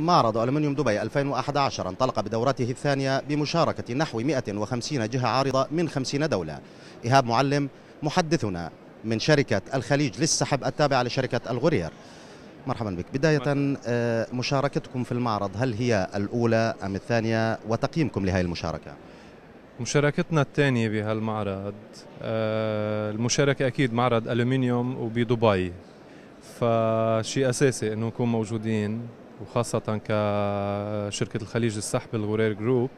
معرض ألمنيوم دبي 2011 انطلق بدورته الثانية بمشاركة نحو 150 جهة عارضة من 50 دولة إيهاب معلم محدثنا من شركة الخليج للسحب التابعة لشركة الغرير مرحبا بك بداية آه، مشاركتكم في المعرض هل هي الأولى أم الثانية وتقييمكم لهذه المشاركة؟ مشاركتنا الثانية بهالمعرض آه، المشاركة أكيد معرض ألومنيوم وبدبي فشيء أساسي أنه نكون موجودين وخاصة كشركة الخليج السحب الغرير جروب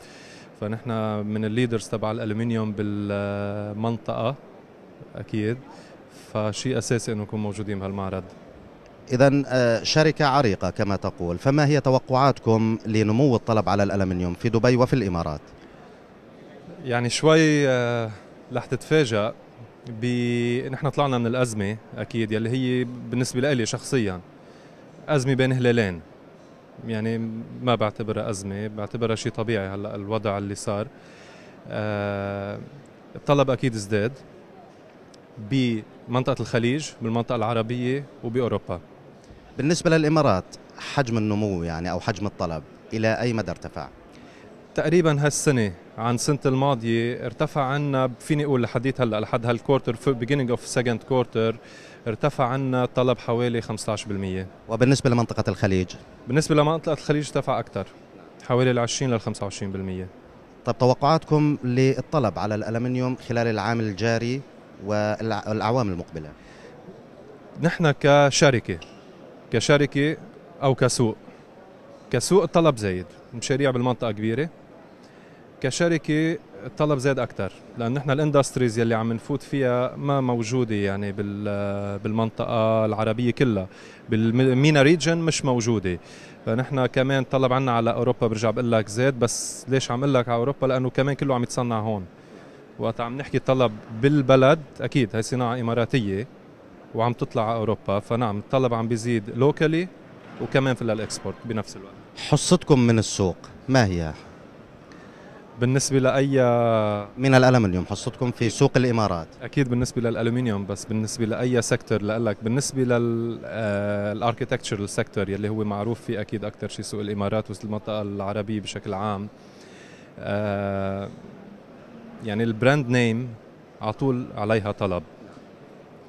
فنحن من الليدرز تبع الالومنيوم بالمنطقة أكيد فشيء أساسي أنه نكون موجودين بهالمعرض إذا آه، شركة عريقة كما تقول فما هي توقعاتكم لنمو الطلب على الألمنيوم في دبي وفي الإمارات؟ يعني شوي آه، رح تتفاجأ ب نحن طلعنا من الأزمة أكيد يلي هي بالنسبة لي شخصيا أزمة بين هلالين يعني ما بعتبرها ازمه بعتبرها شيء طبيعي هلا الوضع اللي صار آه، الطلب اكيد ازداد بمنطقه الخليج بالمنطقه العربيه وباوروبا بالنسبه للامارات حجم النمو يعني او حجم الطلب الى اي مدى ارتفع تقريبا هالسنه عن سنه الماضيه ارتفع عنا فيني اقول لحديت هلا لحد هالكورتر بيجينينج اوف سكند كورتر ارتفع عنا الطلب حوالي 15% وبالنسبة لمنطقة الخليج؟ بالنسبة لمنطقة الخليج ارتفع أكثر حوالي ال 20 لل 25% طب توقعاتكم للطلب على الألمنيوم خلال العام الجاري والأعوام المقبلة؟ نحن كشركة كشركة أو كسوق كسوق الطلب زايد مشاريع بالمنطقة كبيرة كشركة الطلب زاد اكثر لانه نحن الاندستريز يلي عم نفوت فيها ما موجوده يعني بالمنطقه العربيه كلها بالمينا ريجن مش موجوده فنحن كمان طلب عنا على اوروبا برجع بقول لك زاد بس ليش عم اقول لك على اوروبا لانه كمان كله عم يتصنع هون وقت عم نحكي طلب بالبلد اكيد هي صناعه اماراتيه وعم تطلع على اوروبا فنعم الطلب عم بيزيد لوكالي وكمان في الاكسبورت بنفس الوقت حصتكم من السوق ما هي بالنسبة لأي من الألم اليوم حصتكم في سوق الإمارات أكيد بالنسبة للألومنيوم بس بالنسبة لأي سيكتور لألك بالنسبة للأركيتكتشرال آه، سيكتور يلي هو معروف فيه أكيد أكثر شيء سوق الإمارات والمنطقة العربية بشكل عام آه، يعني البراند نيم على طول عليها طلب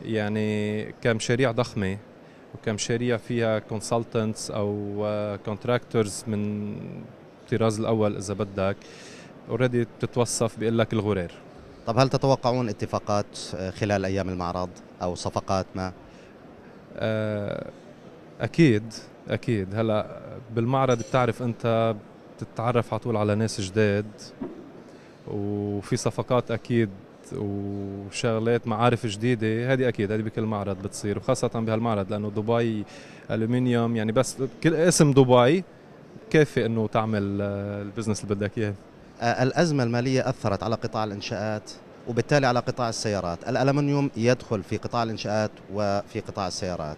يعني كمشاريع ضخمة وكمشاريع فيها كونسلتنتس أو كونتراكتورز آه، من الطراز الأول إذا بدك اوريدي بتتوصف بيقول لك الغرير طب هل تتوقعون اتفاقات خلال ايام المعرض او صفقات ما؟ آه، اكيد اكيد هلا بالمعرض بتعرف انت بتتعرف على طول على ناس جداد وفي صفقات اكيد وشغلات معارف جديده هذه اكيد هذه بكل معرض بتصير وخاصه بهالمعرض لانه دبي الومنيوم يعني بس كل اسم دبي كافي انه تعمل آه، البزنس اللي بدك اياه الأزمة المالية أثرت على قطاع الإنشاءات وبالتالي على قطاع السيارات الألمنيوم يدخل في قطاع الإنشاءات وفي قطاع السيارات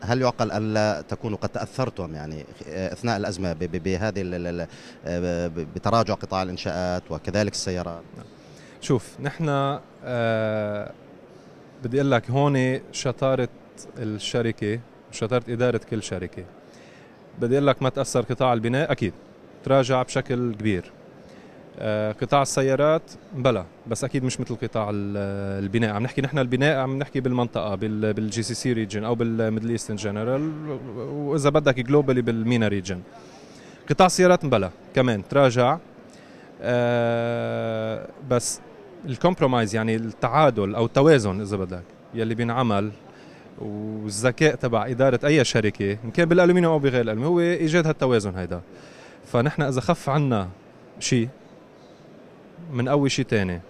هل يعقل الا تكونوا قد تاثرتم يعني اثناء الازمه بهذه بتراجع قطاع الانشاءات وكذلك السيارات نعم. شوف نحن آه بدي اقول لك هون شطاره الشركه شطاره اداره كل شركه بدي اقول لك ما تاثر قطاع البناء اكيد تراجع بشكل كبير آه، قطاع السيارات بلا بس اكيد مش مثل قطاع البناء عم نحكي نحن البناء عم نحكي بالمنطقه بالجي سي سي ريجن او بالميدل ايست ان جنرال واذا بدك جلوبالي بالمينا ريجن قطاع السيارات بلا كمان تراجع آه، بس الكومبرومايز يعني التعادل او التوازن اذا بدك يلي بينعمل والذكاء تبع اداره اي شركه ان كان بالالومنيوم او بغير الالومنيوم هو ايجاد هالتوازن هيدا فنحن اذا خف عنا شيء من قوي شيء ثاني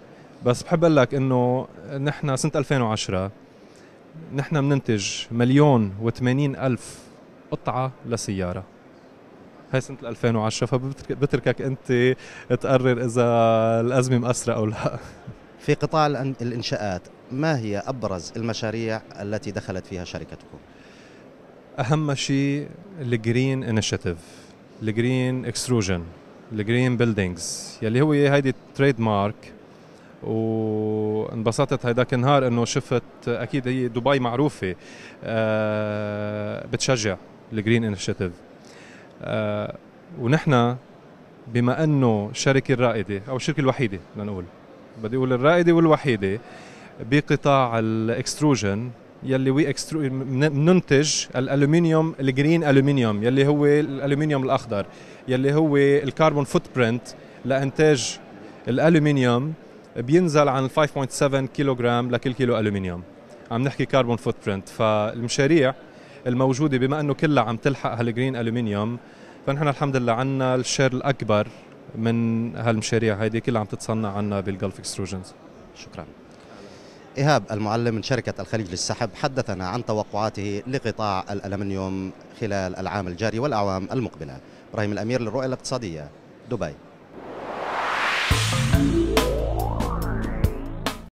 بس بحب اقول لك انه نحن سنه 2010 نحن بننتج مليون و80 الف قطعه لسياره هاي سنه 2010 فبتركك انت تقرر اذا الازمه مأثره او لا في قطاع الانشاءات ما هي ابرز المشاريع التي دخلت فيها شركتكم اهم شيء الجرين انيشيتيف الجرين اكستروجن الجرين بيلدينجز يلي هو هيدي تريد مارك وانبسطت هيداك النهار انه شفت اكيد هي دبي معروفه أه بتشجع الجرين انشيتيف أه ونحن بما انه الشركه الرائده او الشركه الوحيده لنقول بدي اقول الرائده والوحيده بقطاع الاكستروجن يلي وي اكسترو بننتج الالومنيوم الجرين الومنيوم يلي هو الالومنيوم الاخضر يلي هو الكربون فوت برنت لانتاج الالومنيوم بينزل عن 5.7 كيلوغرام لكل كيلو الومنيوم عم نحكي كربون فوت برنت فالمشاريع الموجوده بما انه كلها عم تلحق هالجرين الومنيوم فنحن الحمد لله عندنا الشير الاكبر من هالمشاريع هيدي كلها عم تتصنع عنا بالجلف اكستروجنز شكرا إيهاب المعلم من شركة الخليج للسحب حدثنا عن توقعاته لقطاع الألمنيوم خلال العام الجاري والأعوام المقبلة إبراهيم الأمير للرؤية الاقتصادية دبي